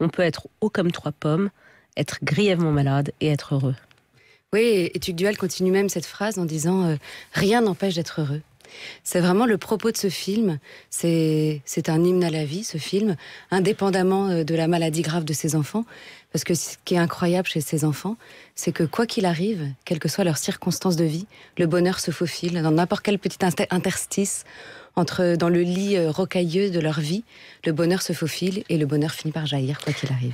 on peut être haut comme trois pommes, être grièvement malade et être heureux. Oui, et Duhal continue même cette phrase en disant euh, Rien n'empêche d'être heureux. C'est vraiment le propos de ce film. C'est un hymne à la vie, ce film, indépendamment euh, de la maladie grave de ses enfants. Parce que ce qui est incroyable chez ces enfants, c'est que quoi qu'il arrive, quelles que soient leurs circonstances de vie, le bonheur se faufile dans n'importe quel petit interstice entre dans le lit euh, rocailleux de leur vie, le bonheur se faufile et le bonheur finit par jaillir quoi qu'il arrive.